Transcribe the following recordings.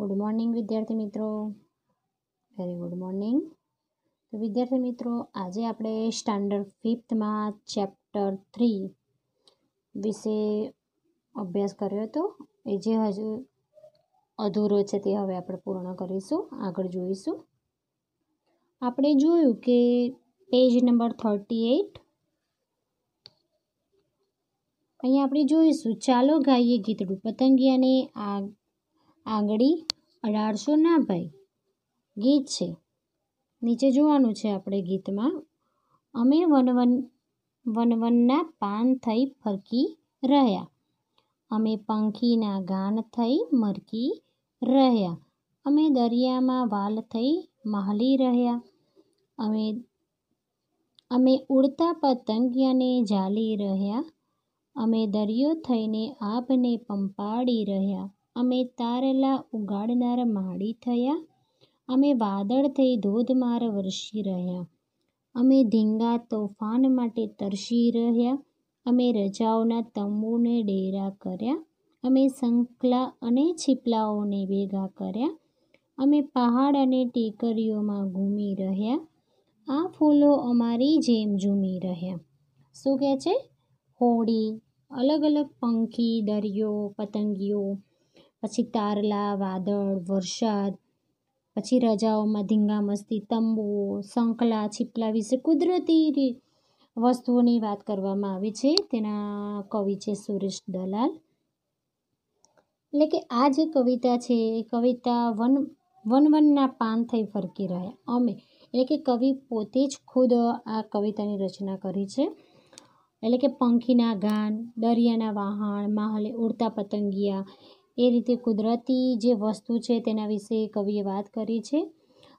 good morning વિદ્યાર્થી મિત્રો very good morning તો વિદ્યાર્થી મિત્રો આજે આપણે સ્ટાન્ડર્ડ ફિફ્થમાં ચેપ્ટર થ્રી વિશે અભ્યાસ કર્યો હતો એ જે હજુ અધૂરો છે તે હવે આપણે પૂર્ણ કરીશું આગળ જોઈશું આપણે જોયું કે પેજ નંબર થર્ટી એઇટ અહીંયા આપણે જોઈશું ચાલો ગાઈએ ગીતડું પતંગિયાને આ આંગળી અઢારસો ના ભાઈ ગીત છે નીચે જોવાનું છે આપણે ગીતમાં અમે વનવન વનવનના પાન થઈ ફરકી રહ્યા અમે પંખીના ગાન થઈ મરકી રહ્યા અમે દરિયામાં વાલ થઈ મહલી રહ્યા અમે અમે ઉડતા પતંગિયાને ઝાલી રહ્યા અમે દરિયો થઈને આપને પંપાડી રહ્યા અમે તારેલા ઉઘાડનાર માળી થયા અમે વાદળ થઈ ધોધમાર વરસી રહ્યા અમે ધીંગા તોફાન માટે તરસી રહ્યા અમે રજાઓના તંબુને ડેરા કર્યા અમે સંકલા અને છીપલાઓને ભેગા કર્યા અમે પહાડ અને ટેકરીઓમાં ઘૂમી રહ્યા આ ફૂલો અમારી જેમ ઝૂમી રહ્યા શું કહે છે હોડી અલગ અલગ પંખી દરિયો પતંગીઓ પછી તારલા વાદળ વરસાદ પછી રજાઓમાં ધીંગા મસ્તી તંબુઓ સંકલા છીપલા વિશે કુદરતી વસ્તુઓની વાત કરવામાં આવી છે તેના કવિ છે સુરેશ દલાલ એટલે કે આ જે કવિતા છે એ કવિતા વન વન વનના પાન થઈ ફરકી રહ્યા અમે એટલે કે કવિ પોતે જ ખુદ આ કવિતાની રચના કરી છે એટલે કે પંખીના ગાન દરિયાના વાહણ માહલે ઉડતા પતંગિયા એ રીતે કુદરતી જે વસ્તુ છે તેના વિશે કવિએ વાત કરી છે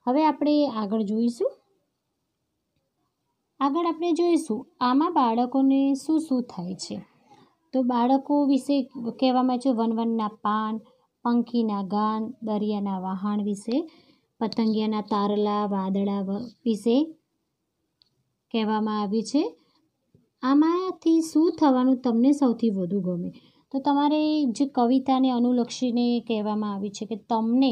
હવે આપણે આગળ જોઈશું આગળ આપણે જોઈશું આમાં બાળકોને શું શું થાય છે તો બાળકો વિશે કહેવામાં છે વનવનના પાન પંખીના ગાન દરિયાના વહાણ વિશે પતંગિયાના તારલા વાદળા વિશે કહેવામાં આવી છે આમાંથી શું થવાનું તમને સૌથી વધુ ગમે તો તમારે જે કવિતાને અનુલક્ષીને કહેવામાં આવી છે કે તમને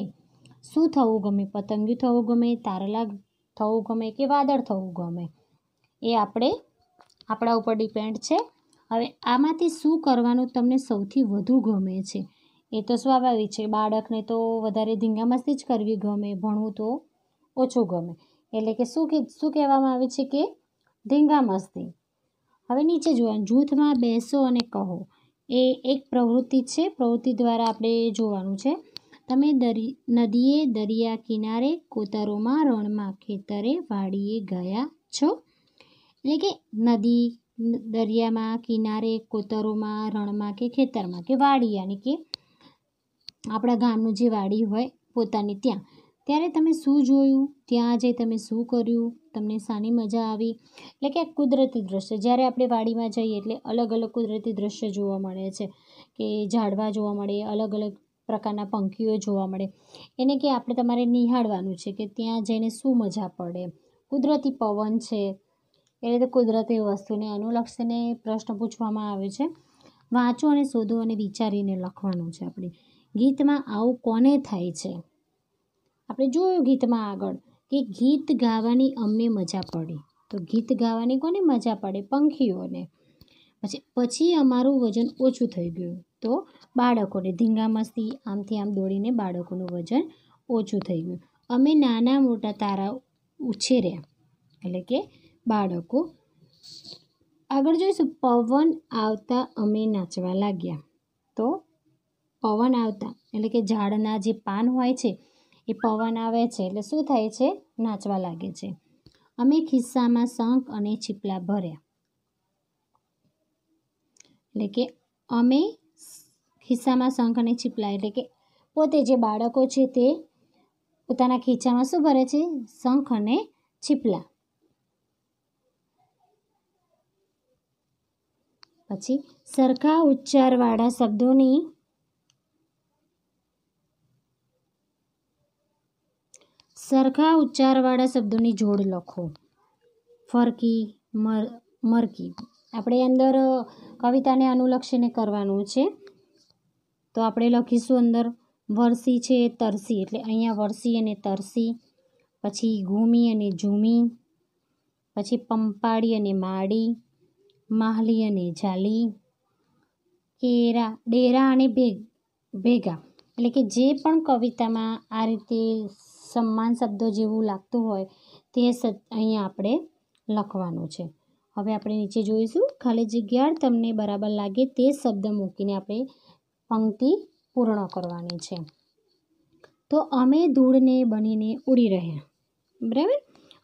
શું થવું ગમે પતંગિયું થવું ગમે તારલા થવું ગમે કે વાદળ થવું ગમે એ આપણે આપણા ઉપર ડિપેન્ડ છે હવે આમાંથી શું કરવાનું તમને સૌથી વધુ ગમે છે એ તો સ્વાભાવિક છે બાળકને તો વધારે ધીંગામસ્તી જ કરવી ગમે ભણવું તો ઓછું ગમે એટલે કે શું કે શું કહેવામાં આવે છે કે ધીંગામસ્તી હવે નીચે જોવાનું જૂથમાં બેસો અને કહો એ એક પ્રવૃત્તિ છે પ્રવૃત્તિ દ્વારા આપણે જોવાનું છે તમે દરી નદીએ દરિયા કિનારે કોતરોમાં રણમાં ખેતરે વાડીએ ગયા છો એટલે કે નદી દરિયામાં કિનારે કોતરોમાં રણમાં કે ખેતરમાં કે વાડી યાની કે આપણા ગામનું જે વાડી હોય પોતાની ત્યાં ત્યારે તમે શું જોયું ત્યાં જઈ તમે શું કર્યું તમને સાની મજા આવી એટલે કે કુદરતી દૃશ્ય જ્યારે આપણે વાડીમાં જઈએ એટલે અલગ અલગ કુદરતી દૃશ્ય જોવા મળે છે કે ઝાડવા જોવા મળે અલગ અલગ પ્રકારના પંખીઓ જોવા મળે એને કે આપણે તમારે નિહાળવાનું છે કે ત્યાં જઈને શું મજા પડે કુદરતી પવન છે એ રીતે કુદરતી વસ્તુને અનુલક્ષીને પ્રશ્ન પૂછવામાં આવે છે વાંચો અને શોધો અને વિચારીને લખવાનું છે આપણે ગીતમાં આવું કોને થાય છે આપણે જોયું ગીતમાં આગળ કે ગીત ગાવાની અમને મજા પડે તો ગીત ગાવાની કોને મજા પડે પંખીઓને પછી પછી અમારું વજન ઓછું થઈ ગયું તો બાળકોને ધીંગામસ્તી આમથી આમ દોડીને બાળકોનું વજન ઓછું થઈ ગયું અમે નાના મોટા તારા ઉછેર્યા એટલે કે બાળકો આગળ જોઈશું પવન આવતા અમે નાચવા લાગ્યા તો પવન આવતા એટલે કે ઝાડના જે પાન હોય છે એ પવન આવે છે એટલે શું થાય છે નાચવા લાગે છે અમે ખિસ્સામાં શંખ અને છીપલા ભર્યા એટલે કે અમે ખિસ્સામાં શંખ અને છીપલા એટલે કે પોતે જે બાળકો છે તે પોતાના ખીચામાં શું ભરે છે શંખ અને છીપલા પછી સરખા ઉચ્ચારવાળા શબ્દોની સરખા ઉચ્ચારવાળા શબ્દોની જોડ લખો ફરકી મર મરકી આપણે અંદર કવિતાને અનુલક્ષીને કરવાનું છે તો આપણે લખીશું અંદર વરસી છે તરસી એટલે અહીંયા વરસી અને તરસી પછી ઘૂમી અને ઝૂમી પછી પંપાળી અને માડી માહલી અને ઝાલી કેરા ડેરા અને ભેગ ભેગા એટલે કે જે પણ કવિતામાં આ રીતે સમાન શબ્દો જેવું લાગતું હોય તે અહીંયા આપણે લખવાનું છે હવે આપણે નીચે જોઈશું ખાલી જગ્યા તમને બરાબર લાગે તે શબ્દ મૂકીને આપણે પંક્તિ પૂર્ણ કરવાની છે તો અમે ધૂળને બનીને ઉડી રહ્યા બરાબર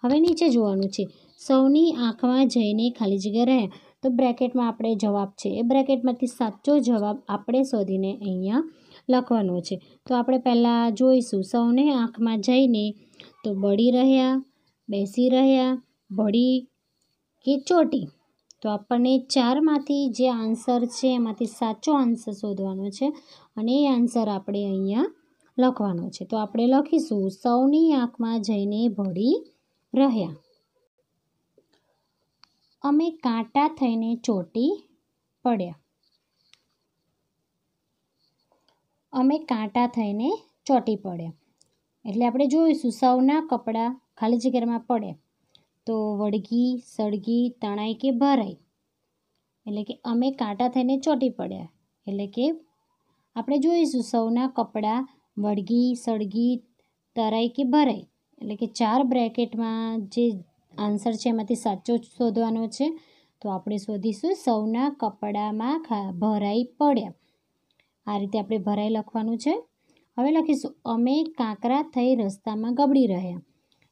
હવે નીચે જોવાનું છે સૌની આંખમાં જઈને ખાલી જગ્યા રહ્યા તો બ્રેકેટમાં આપણે જવાબ છે એ બ્રેકેટમાંથી સાચો જવાબ આપણે શોધીને અહીંયા લખવાનો છે તો આપણે પહેલાં જોઈશું સૌને આંખમાં જઈને તો બળી રહ્યા બેસી રહ્યા ભળી કે ચોટી તો આપણને ચારમાંથી જે આન્સર છે એમાંથી સાચો આન્સર શોધવાનો છે અને એ આન્સર આપણે અહીંયા લખવાનો છે તો આપણે લખીશું સૌની આંખમાં જઈને ભળી રહ્યા અમે કાંટા થઈને ચોટી પડ્યા અમે કાંટા થઈને ચોંટી પડ્યા એટલે આપણે જોઈશું સૌના કપડાં ખાલી જગ્યામાં પડે તો વળગી સળગી તણાઈ કે ભરાઈ એટલે કે અમે કાંટા થઈને ચોંટી પડ્યા એટલે કે આપણે જોઈશું સૌના કપડાં વળગી સળગી તરાઈ કે ભરાઈ એટલે કે ચાર બ્રેકેટમાં જે આન્સર છે એમાંથી સાચો શોધવાનો છે તો આપણે શોધીશું સૌના કપડામાં ભરાઈ પડ્યા આ રીતે આપણે ભરાઈ લખવાનું છે હવે લખીશું અમે કાંકરા થઈ રસ્તામાં ગબડી રહ્યા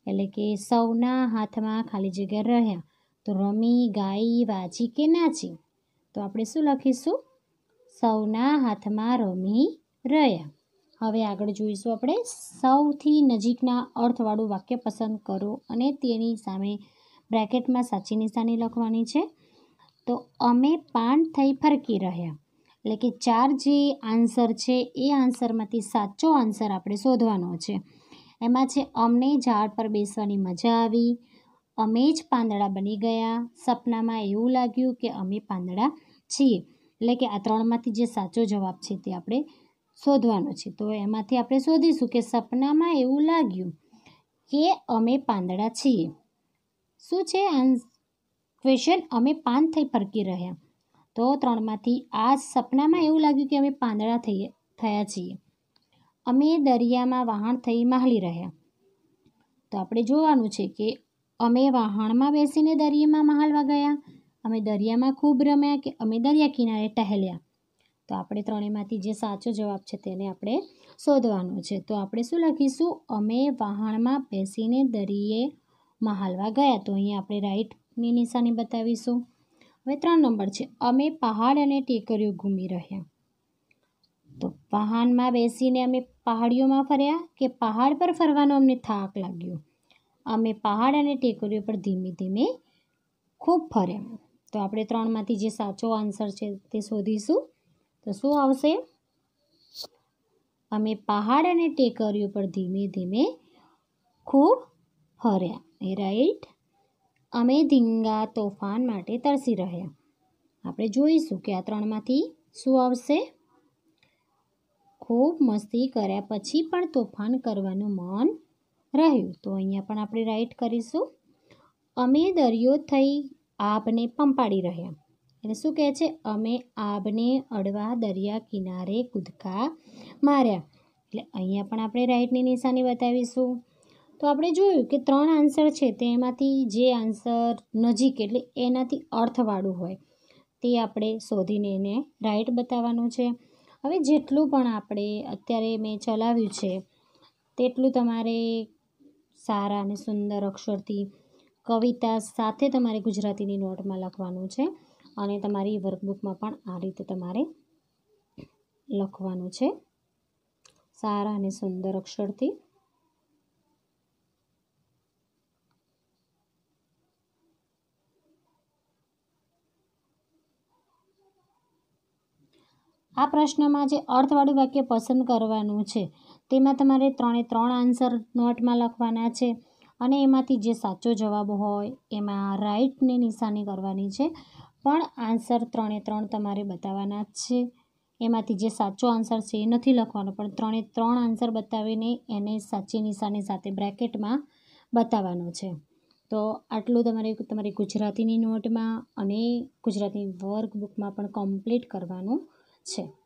એટલે કે સૌના હાથમાં ખાલી જગ્યા રહ્યા તો રમી ગાઈ વાંચી કે નાચી તો આપણે શું લખીશું સૌના હાથમાં રમી રહ્યા હવે આગળ જોઈશું આપણે સૌથી નજીકના અર્થવાળું વાક્ય પસંદ કરો અને તેની સામે બ્રેકેટમાં સાચી નિશાની લખવાની છે તો અમે પાન થઈ ફરકી રહ્યા એટલે કે ચાર જે આન્સર છે એ આન્સરમાંથી સાચો આન્સર આપણે શોધવાનો છે એમાં છે અમને ઝાડ પર બેસવાની મજા આવી અમે જ પાંદડા બની ગયા સપનામાં એવું લાગ્યું કે અમે પાંદડા છીએ એટલે કે આ ત્રણમાંથી જે સાચો જવાબ છે તે આપણે શોધવાનો છે તો એમાંથી આપણે શોધીશું કે સપનામાં એવું લાગ્યું કે અમે પાંદડા છીએ શું છે આન્સ ક્વેશ્ચન અમે પાન થઈ ફરકી રહ્યા તો ત્રણમાંથી આ સપનામાં એવું લાગ્યું કે અમે પાંદડા થઈએ થયા છીએ અમે દરિયામાં વહાણ થઈ માહલી રહ્યા તો આપણે જોવાનું છે કે અમે વહાણમાં બેસીને દરિયામાં મહાલવા ગયા અમે દરિયામાં ખૂબ રમ્યા કે અમે દરિયા કિનારે ટહેલ્યા તો આપણે ત્રણેયમાંથી જે સાચો જવાબ છે તેને આપણે શોધવાનો છે તો આપણે શું લખીશું અમે વહાણમાં બેસીને દરિયે મહાલવા ગયા તો અહીંયા આપણે રાઈટની નિશાની બતાવીશું હવે ત્રણ નંબર છે અમે પહાડ અને ટેકરીઓ ઘૂમી રહ્યા તો વાહનમાં બેસીને અમે પહાડીઓમાં ફર્યા કે પહાડ પર ફરવાનો અમને થાક લાગ્યો અમે પહાડ અને ટેકરીઓ પર ધીમે ધીમે ખૂબ ફર્યા તો આપણે ત્રણમાંથી જે સાચો આન્સર છે તે શોધીશું તો શું આવશે અમે પહાડ અને ટેકરીઓ પર ધીમે ધીમે ખૂબ ફર્યા એ રાઈટ અમે ધીંગા તોફાન માટે તરસી રહ્યા આપણે જોઈશું કે આ ત્રણમાંથી શું આવશે ખૂબ મસ્તી કર્યા પછી પણ તોફાન કરવાનું મન રહ્યું તો અહીંયા પણ આપણે રાઈટ કરીશું અમે દરિયો થઈ આબને પંપાડી રહ્યા એટલે શું કહે છે અમે આબને અડવા દરિયા કિનારે કૂદકા માર્યા એટલે અહીંયા પણ આપણે રાઈટની નિશાની બતાવીશું તો આપણે જોયું કે ત્રણ આન્સર છે તેમાંથી જે આન્સર નજીક એટલે એનાથી અર્થવાળું હોય તે આપણે શોધીને એને રાઈટ બતાવવાનું છે હવે જેટલું પણ આપણે અત્યારે મેં ચલાવ્યું છે તેટલું તમારે સારા અને સુંદર અક્ષરથી કવિતા સાથે તમારે ગુજરાતીની નોટમાં લખવાનું છે અને તમારી વર્કબુકમાં પણ આ રીતે તમારે લખવાનું છે સારા અને સુંદર અક્ષરથી આ પ્રશ્નમાં જે અર્થવાળું વાક્ય પસંદ કરવાનું છે તેમાં તમારે ત્રણે ત્રણ આન્સર નોટમાં લખવાના છે અને એમાંથી જે સાચો જવાબ હોય એમાં રાઈટને નિશાની કરવાની છે પણ આન્સર ત્રણે ત્રણ તમારે બતાવવાના જ છે એમાંથી જે સાચો આન્સર છે એ નથી લખવાનો પણ ત્રણે ત્રણ આન્સર બતાવીને એને સાચી નિશાની સાથે બ્રેકેટમાં બતાવવાનો છે તો આટલું તમારે તમારી ગુજરાતીની નોટમાં અને ગુજરાતી વર્કબુકમાં પણ કમ્પ્લીટ કરવાનું 是。